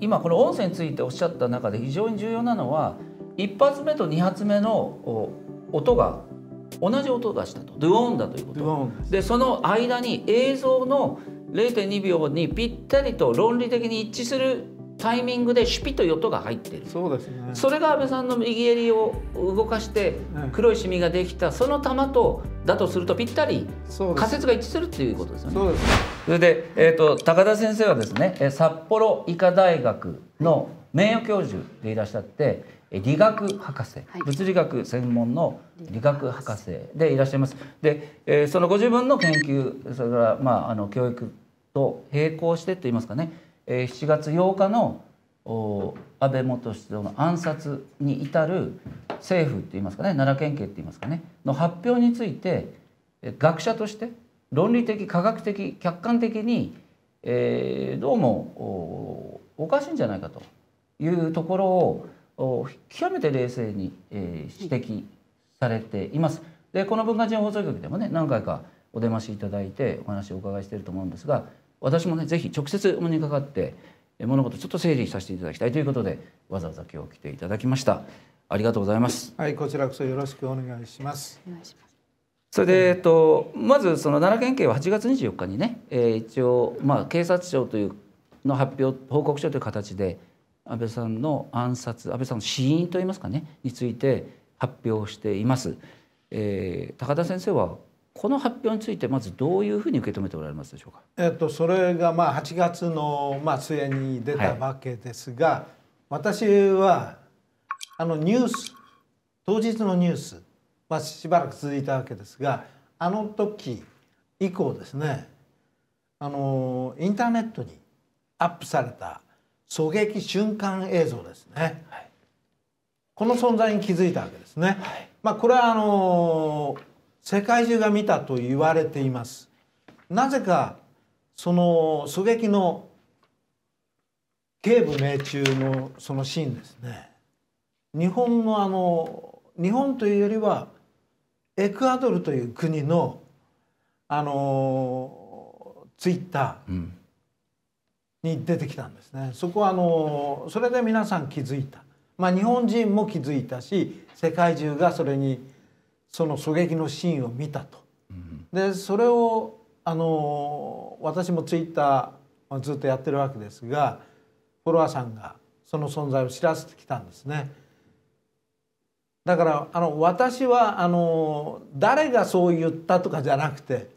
今この音声についておっしゃった中で非常に重要なのは1発目と2発目の音が同じ音を出したとドゥオンだということでその間に映像の0.2秒にぴったりと論理的に一致するタイミングでシュピとヨが入ってるそうです、ね、それが安倍さんの右襟を動かして黒いシミができた、その玉とだとするとぴったり仮説が一致するっていうことですよね。そうですそれで、えーと、と高田先生はですね札幌医科大学の名誉教授でいらっしゃって理学博士、はい、物理学専門の理学博士でいらっしゃいます。で、えー、そのご自分の研究それから、まあ、あの教育と並行してといいますかねえ7月8日の安倍元首相の暗殺に至る政府っていいますかね奈良県警っていいますかねの発表について学者として論理的科学的客観的に、えどうもおかしいんじゃないかというところを極めて冷静に、え指摘されています。でこの文化人放送局でもね何回かお出ましいただいてお話をお伺いしていると思うんですが私もねぜひ直接お目にかかって物事ちょっと整理させていただきたいということでわざわざ今日来ていただきましたありがとうございますはいこちらこそよろしくお願いしますお願いしますそれで、えっと、まずその奈良県警は8月24日にね、えー、一応、まあ、警察庁というの発表報告書という形で安倍さんの暗殺安倍さんの死因といいますかねについて発表しています。えー、高田先生はこの発表についてまずどういうふうに受け止めておられますでしょうか。えっとそれがまあ8月のまあ末に出たわけですが、はい、私はあのニュース当日のニュースまあしばらく続いたわけですが、あの時以降ですね、あのインターネットにアップされた狙撃瞬間映像ですね。はい、この存在に気づいたわけですね。はい、まあこれはあのー世界中が見たと言われています。なぜかその狙撃の警部命中のそのシーンですね日本のあの日本というよりはエクアドルという国のあのツイッターに出てきたんですね、そこはあのそれで皆さん気づいた、まあ、日本人も気づいたし世界中がそれにその狙撃のシーンを見たと。でそれをあの私もツイッターずっとやってるわけですがフォロワーさんがその存在を知らせてきたんですね。だからあの私はあの誰がそう言ったとかじゃなくて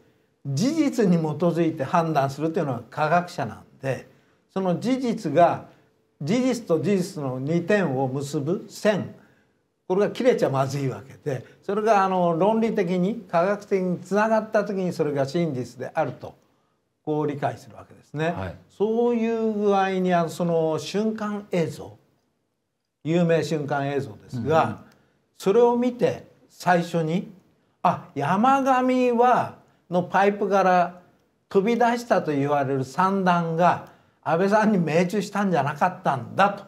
事実に基づいて判断するというのは科学者なんでその事実が事実と事実の2点を結ぶ線これが切れちゃまずいわけでそれがあの論理的に科学的につながった時にそれが真実であるとこう理解するわけですね。はい、そういう具合にあのその瞬間映像有名瞬間映像ですが、うんそれを見て最初にあ山上はのパイプから飛び出したと言われる三段が安倍さんに命中したんじゃなかったんだと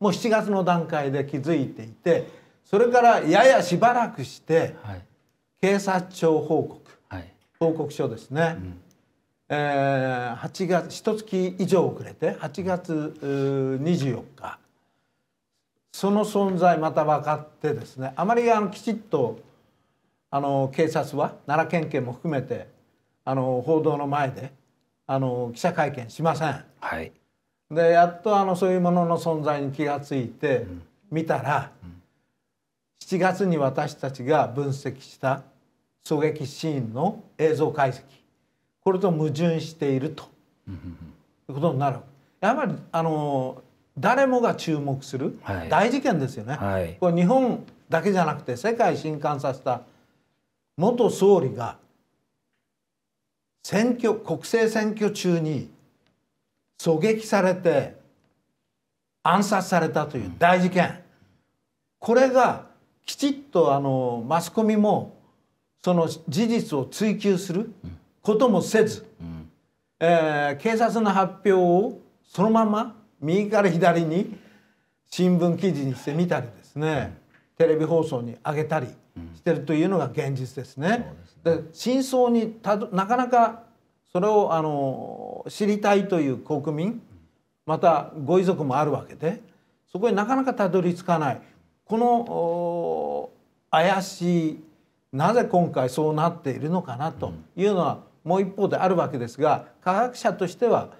もう7月の段階で気づいていてそれからややしばらくして、はい、警察庁報告、はい、報告書ですね、うん、えー、8月一月以上遅れて8月24日その存在また分かってですねあまりあのきちっとあの警察は奈良県警も含めてあの報道の前であの記者会見しません。はい、でやっとあのそういうものの存在に気がついて、うん、見たら。うん7月に私たちが分析した狙撃シーンの映像解析これと矛盾しているということになるやはりあの誰もが注目する大事件ですよね、はいはい、これ日本だけじゃなくて世界震撼させた元総理が選挙国政選挙中に狙撃されて暗殺されたという大事件、これがきちっとあのマスコミもその事実を追及することもせず、うん、えー、警察の発表をそのまま右から左に新聞記事にしてみたりですね、テレビ放送に上げたりしてるというのが現実ですね。うん、で、ね、真相にたなかなかそれをあの知りたいという国民またご遺族もあるわけでそこになかなかたどり着かないこの怪しいなぜ今回そうなっているのかなというのはもう一方であるわけですが科学者としては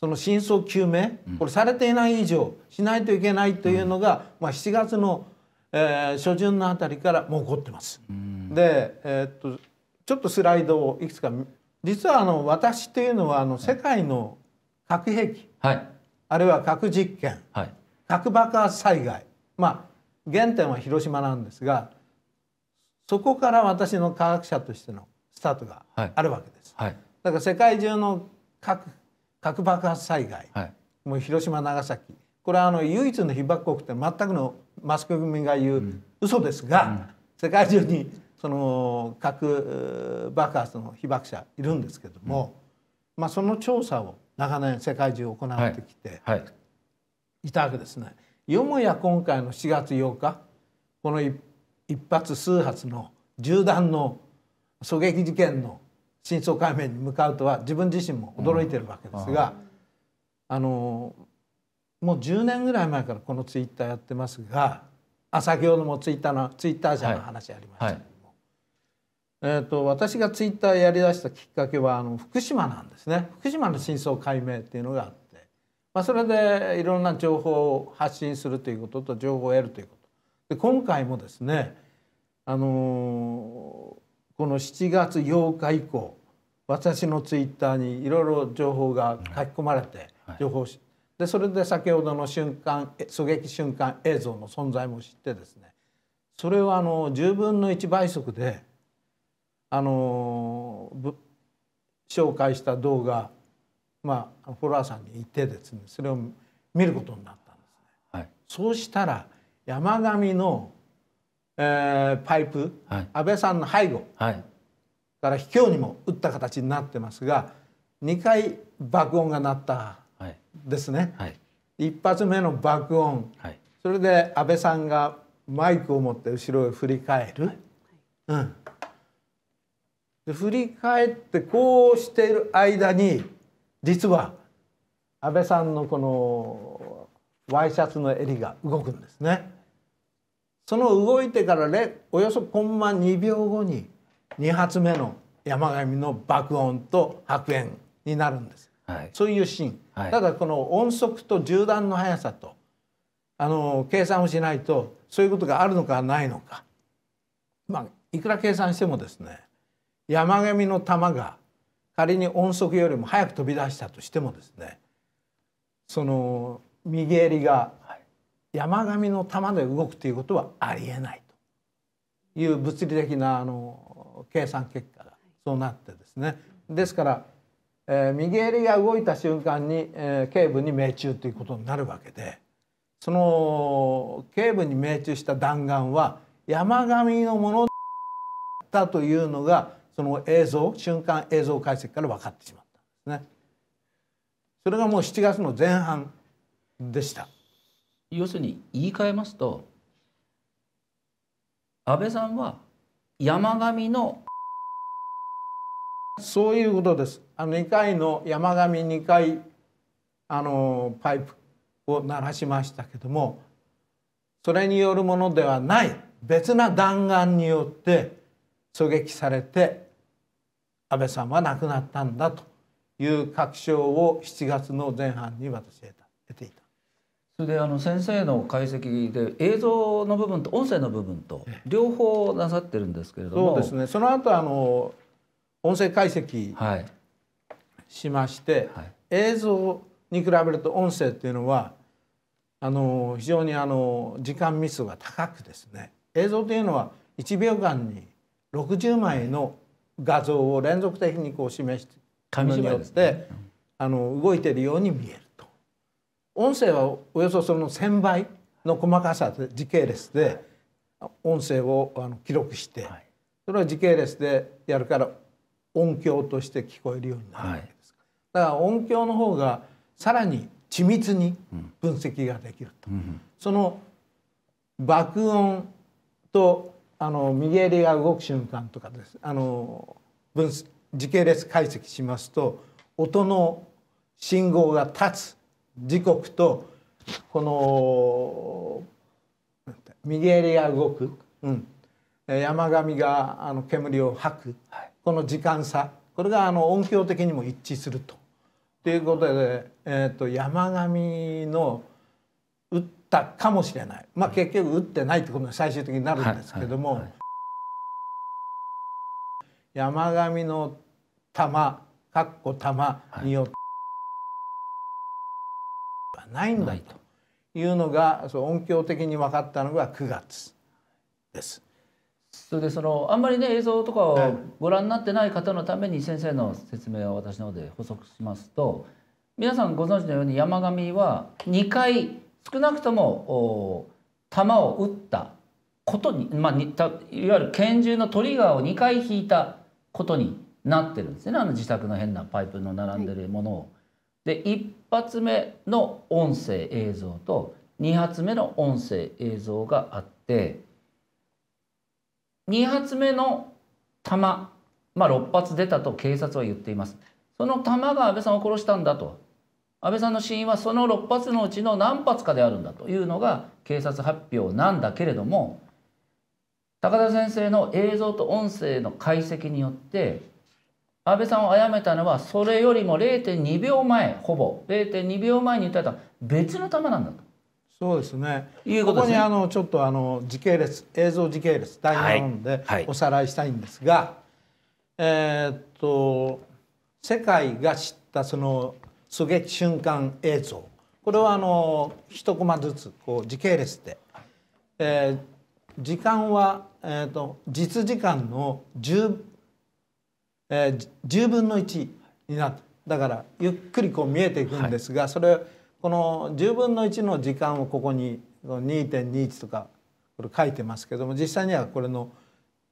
その真相究明これされていない以上しないといけないというのが、まあ、7月の、えー、初旬のあたりからもう起こってます。で、えー、っとちょっとスライドをいくつか実はあの私というのはあの世界の核兵器、はい、あるいは核実験、はい、核爆発災害まあ原点は広島なんですがそこから私の科学者としてのスタートがあるわけです。はいだから世界中の核核爆発災害、はい、もう広島長崎これはあの唯一の被爆国って全くのマスコミが言う嘘ですが、うん世界中にその核爆発の被爆者いるんですけども、うん、まあ、その調査を長年世界中行ってきていたわけですね。よもや今回の4月8日この一発数発の銃弾の狙撃事件の真相解明に向かうとは自分自身も驚いてるわけですが、うん、あのもう10年ぐらい前からこのツイッターやってますがあ先ほどもツイッターのツイッター社の話ありましたけども、はいはい、えーと、と私がツイッターやりだしたきっかけはあの福島なんですね福島の真相解明っていうのがあって。まあ、それでいろんな情報を発信するということと情報を得るということで今回もですね、あのー、この7月8日以降私のツイッターにいろいろ情報が書き込まれて情報、はい、でそれで先ほどの瞬間狙撃瞬間映像の存在も知ってですねそれはあの10分の1倍速であの紹介した動画まあ、フォロワーさんにいってですねそれを見ることになったんですね。はい、そうしたら山上の、えー、パイプ、はい、安倍さんの背後、はい、から卑怯にも打った形になってますが2回爆音が鳴ったですね、はい、一発目の爆音、それで安倍さんがマイクを持って後ろへ振り返る。うんで振り返ってこうしている間に実は安倍さんのこのワイシャツの襟が動くんですね。その動いてからねおよそコンマ2秒後に2発目の山上の爆音と白煙になるんです、はい、そういうシーン、はい、ただこの音速と銃弾の速さとあの計算をしないとそういうことがあるのかないのか、まあ、いくら計算してもですね山上の弾が仮に音速よりも早く飛び出したとしてもですねその右襟が山上の球で動くということはありえないという物理的なあの計算結果がそうなってですねですから、えー、右襟が動いた瞬間に、えー、頸部に命中ということになるわけでその頸部に命中した弾丸は山上のものだったというのがその映像瞬間映像解析から分かってしまったんですね。それがもう7月の前半でした。要するに言い換えますと安倍さんは山上のそういうことです。あの2回の山上2回あのパイプを鳴らしましたけどもそれによるものではない別な弾丸によって狙撃されて安倍さんは亡くなったんだという確証を7月の前半に私は得ていた。それであの先生の解析で映像の部分と音声の部分と両方なさってるんですけれどもそうですねその後あの音声解析しまして、はいはい、映像に比べると音声っていうのはあの非常にあの時間ミスが高くですね映像というのは1秒間に60枚の画像を連続的にこう示して紙によって、あの動いているように見えると音声はおよそその1,000倍の細かさで時系列で音声をあの記録して、それは時系列でやるから音響として聞こえるようになるわけです、だから音響の方がさらに緻密に分析ができると、その爆音とあの右襟が動く瞬間とかですあの分時系列解析しますと音の信号が立つ時刻とこの右襟が動く、うん、山上があの煙を吐く、はい、この時間差これがあの音響的にも一致すると。ということで、えーと、山上の打ったかもしれない、まあ、結局打ってないってことに最終的になるんですけども、山上の玉かっこ玉によって、はないんだというのがそう音響的に分かったのが9月です。それでそのあんまりね映像とかをご覧になってない方のために先生の説明を私の方で補足しますと皆さんご存知のように山上は2回少なくとも弾を撃ったことに,、まあ、いわゆる拳銃のトリガーを2回引いたことになってるんですねあの自宅の変なパイプの並んでるものを。はいで1発目の音声映像と2発目の音声映像があって2発目の弾まあ6発出たと警察は言っていますその弾が安倍さんを殺したんだと安倍さんの死因はその6発のうちの何発かであるんだというのが警察発表なんだけれども高田先生の映像と音声の解析によって安倍さんを殺めたのはそれよりも0.2秒前ほぼ0.2秒前に撃たれた別の弾なんだと。そうですね。いうことですね。ここにあのちょっとあの時系列映像時系列第4でおさらいしたいんですが、はいはい、えー、っと世界が知ったその狙撃瞬間映像これはあの1コマずつこう時系列で、えー、時間は、えーと、実時間の 10,、えー、10分の1になっただからゆっくりこう見えていくんですが、はい、それこの10分の1の時間をここに2.21とかこれ書いてますけども実際にはこれの、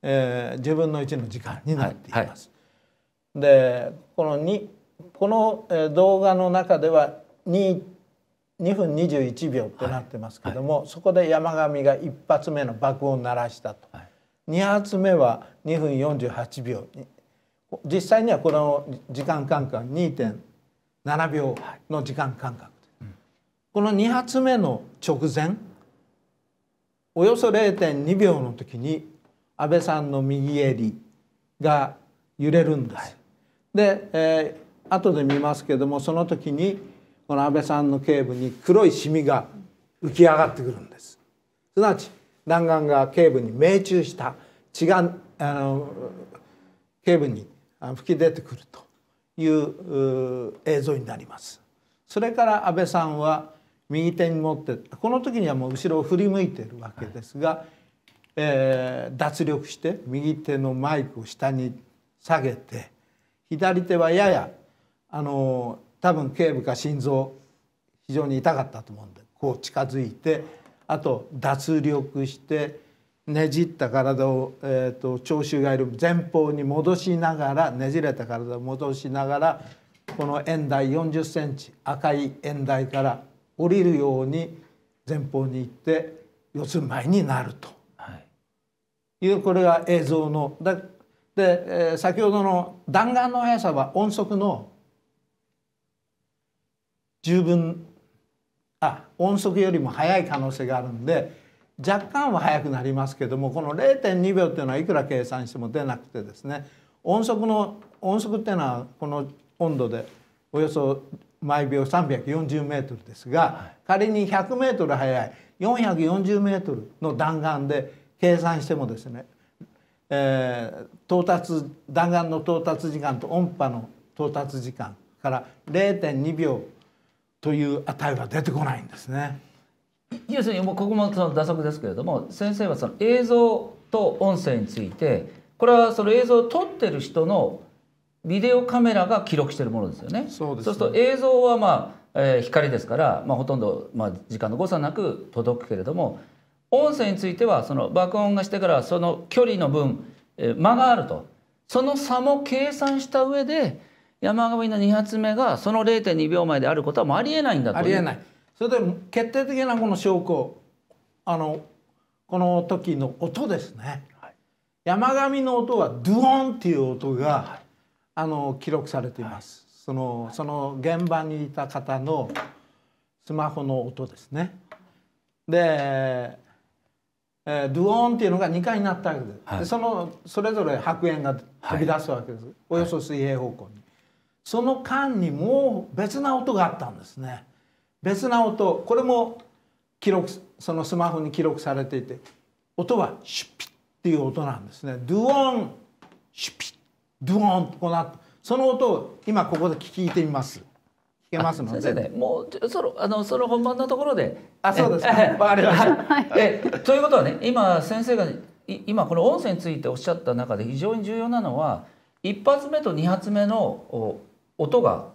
えー、10分の1の時間になっています。はいはい、でこのこの動画の中では 2, 2分21秒ってなってますけども、はいはい、そこで山上が1発目の爆音を鳴らしたと、はい、2発目は2分48秒実際にはこの時間間隔2.7秒の時間間隔、うん、この2発目の直前およそ0.2秒の時に安倍さんの右襟が揺れるんです。で、えー後で見ますけどもその時にこの安倍さんの頸部に黒いシミが浮き上がってくるんですすなわち弾丸が頸部に命中した血があの頸部に吹き出てくるという映像になりますそれから安倍さんは右手に持ってこの時にはもう後ろを振り向いてるわけですが、はい、えー、脱力して右手のマイクを下に下げて左手はややあの多分頸部か心臓非常に痛かったと思うんでこう近づいてあと脱力してねじった体を、えーと、聴衆がいる前方に戻しながらねじれた体を戻しながらこの円台40センチ赤い円台から降りるように前方に行って四つ前になるという、はい、これが映像ので、えー、先ほどの弾丸の速さは音速の十分あ音速よりも速い可能性があるんで若干は速くなりますけどもこの0.2秒っていうのはいくら計算しても出なくてですね音速の音速っていうのはこの温度でおよそ毎秒 340m ですが仮に 100m 速い 440m の弾丸で計算してもですね、えー、到達弾丸の到達時間と音波の到達時間から0.2秒という値は出てこないんですね。要するにもうここもその打足ですけれども先生はその映像と音声についてこれはその映像を撮ってる人のビデオカメラが記録しているものですよね。そう、ね、すると映像はまあ、えー、光ですから、まあ、ほとんど、まあ、時間の誤差なく届くけれども音声についてはその爆音がしてからその距離の分、えー、間があるとその差も計算した上で山上の2発目がその0.2秒前であることはもうありえないんだとありえないそれで決定的なこの証拠あのこの時の音ですね、はい、山上の音はドゥオンっていう音が、はい、あの記録されています、はい、そのその現場にいた方のスマホの音ですねでえー、ドゥオンっていうのが2回になったわけです、はい、でそのそれぞれ白煙が飛び出すわけです、はい、およそ水平方向に。その間にもう別な音があったんですね別な音これも記録そのスマホに記録されていて音はシュピッっていう音なんですねドゥオンシュピッドゥオンこのその音を今ここで聞いてみます聞けますので、ね、もうそろあのその本番のところであそうですわかりました、はい、えということはね今先生が今この音声についておっしゃった中で非常に重要なのは一発目と二発目の音が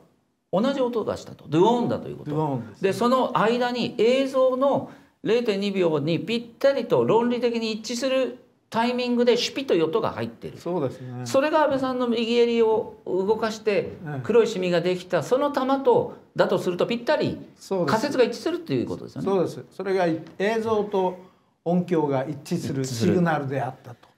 同じ音がしたとドゥオンだということ。で、ね、その間に映像の0.2秒にぴったりと論理的に一致するタイミングでシュピという音が入ってるそうです、ね、それが安倍さんの右襟を動かして黒いシミができたその玉とだとするとぴったり仮説が一致するということですよね。そうですそれが映像と音響が一致するシグナルであったと。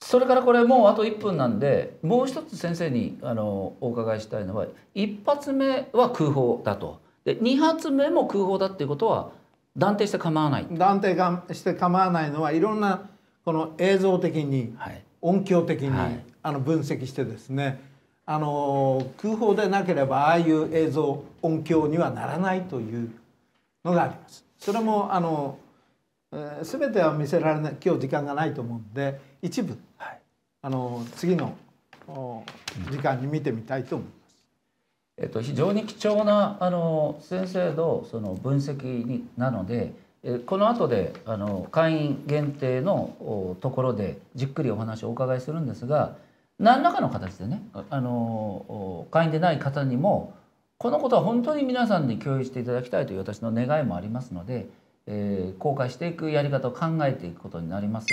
それからこれもうあと1分なんでもう一つ先生にあのお伺いしたいのは1発目は空砲だとで2発目も空砲だっていうことは断定して構わない断定がして構わないのはいろんなこの映像的に、はい、音響的に、はい、あの分析してですねあの空砲でなければああいう映像音響にはならないというのがあります。それもあの全ては見せられない今日時間がないと思うんで一部、はい、あの次の時間に見てみたいと思います。えっと、非常に貴重なあの先生のその分析になのでこの後であの会員限定のところでじっくりお話をお伺いするんですが何らかの形でねあの会員でない方にもこのことは本当に皆さんに共有していただきたいという私の願いもありますのでえー、公開していくやり方を考えていくことになります。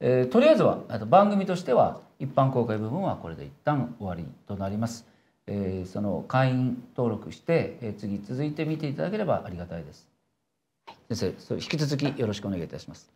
えー、とりあえずはあと番組としては一般公開部分はこれで一旦終わりとなります。えー、その会員登録して、えー、次続いて見ていただければありがたいです。先生、それ引き続きよろしくお願いいたします。